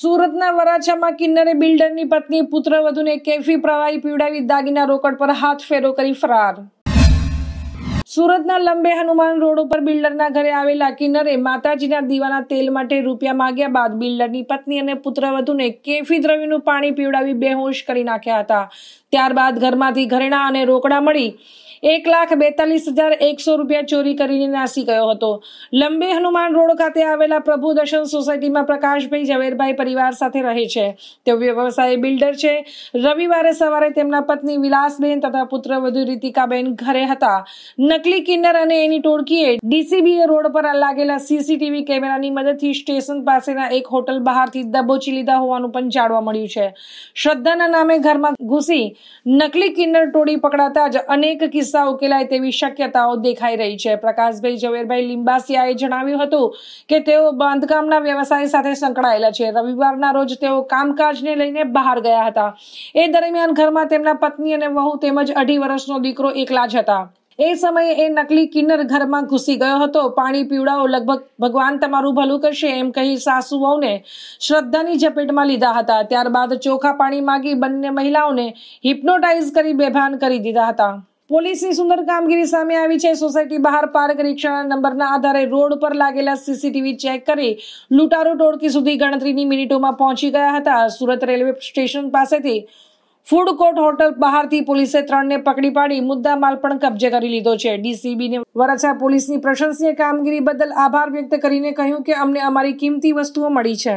સુરતના વરાછામાં કિન્નરે બિલ્ડરની પત્ની પુત્ર વધુને કેફી પ્રવાહી પીવડાવી દાગીના રોકડ પર હાથ ફેરો કરી ફરાર સુરતના લંબે હનુમાન રોડ ઉપર બિલ્ડરના ઘરે આવેલા કિન્નરે માતાજીના દીવાના તેલ માટે રૂપિયા માગ્યા બાદ બિલ્ડરની પત્ની અને પુત્ર વધુને કેફી દ્રવ્યનું પાણી પીવડાવી બેહોશ કરી નાખ્યા હતા ત્યારબાદ ઘરમાંથી ઘરેણા અને રોકડા મળી એક લાખ બેતાલીસ હજાર એકસો રૂપિયા ચોરી કરીને નાસી ગયો હતો લંબે હનુમાન રોડ ખાતે આવેલા પ્રભુ દર્શન સોસાયટીમાં પ્રકાશભાઈ ઝવેરભાઈ પરિવાર સાથે રહે છે તેઓ વ્યવસાય બિલ્ડર છે રવિવારે સવારે તેમના પત્ની વિલાસબેન તથા પુત્ર વધુ રીતિકાબેન ઘરે હતા નકલી કિન્નર અને એની ટોળકીએ ડીસીબીએ રોડ પર લાગેલા સીસીટીવી કેમેરાની મદદથી સ્ટેશન પાસેના એક હોટલ બહારથી દબોચી લીધા હોવાનું પણ જાણવા મળ્યું છે શ્રદ્ધાના નામે ઘરમાં ઘૂસી નકલી કિન્નર ટોળી પકડાતા જ અનેક કિસ્સા કિસ્સા ઉકેલાય તેવી શક્યતાઓ દેખાઈ રહી છે પ્રકાશભાઈ ઝવેરભાઈ લિંબાસિયાએ જણાવ્યું હતું કે તેઓ બાંધકામના વ્યવસાય સાથે સંકળાયેલા છે રવિવારના રોજ તેઓ કામકાજને લઈને બહાર ગયા હતા એ દરમિયાન ઘરમાં તેમના પત્ની અને વહુ તેમજ અઢી વર્ષનો દીકરો એકલા જ હતા એ સમયે એ નકલી કિન્નર ઘરમાં ઘૂસી ગયો હતો પાણી પીવડાવો લગભગ ભગવાન તમારું ભલું કરશે એમ કહી સાસુ વહુને શ્રદ્ધાની ઝપેટમાં લીધા હતા ત્યારબાદ ચોખા પાણી માગી બંને મહિલાઓને હિપ્નોટાઇઝ કરી બેભાન કરી દીધા હતા પોલીસની સુંદર કામગીરી સામે આવી છે સોસાયટી બહાર પાર્ક નિરીક્ષણ નંબરના આધારે રોડ પર લાગેલા સીસીટીવી ચેક કરી લૂંટારો ટોળકી સુધી ગણતરીની મિનિટોમાં પહોંચી ગયા હતા સુરત રેલવે સ્ટેશન પાસેથી ફૂડ કોર્ટ હોટલ બહારથી પોલીસે ત્રણને પકડી પાડી મુદ્દા માલ પણ કબજે કરી લીધો છે ડીસીબીને વરછા પોલીસની પ્રશંસનીય કામગીરી બદલ આભાર વ્યક્ત કરીને કહ્યું કે અમને અમારી કિંમતી વસ્તુઓ મળી છે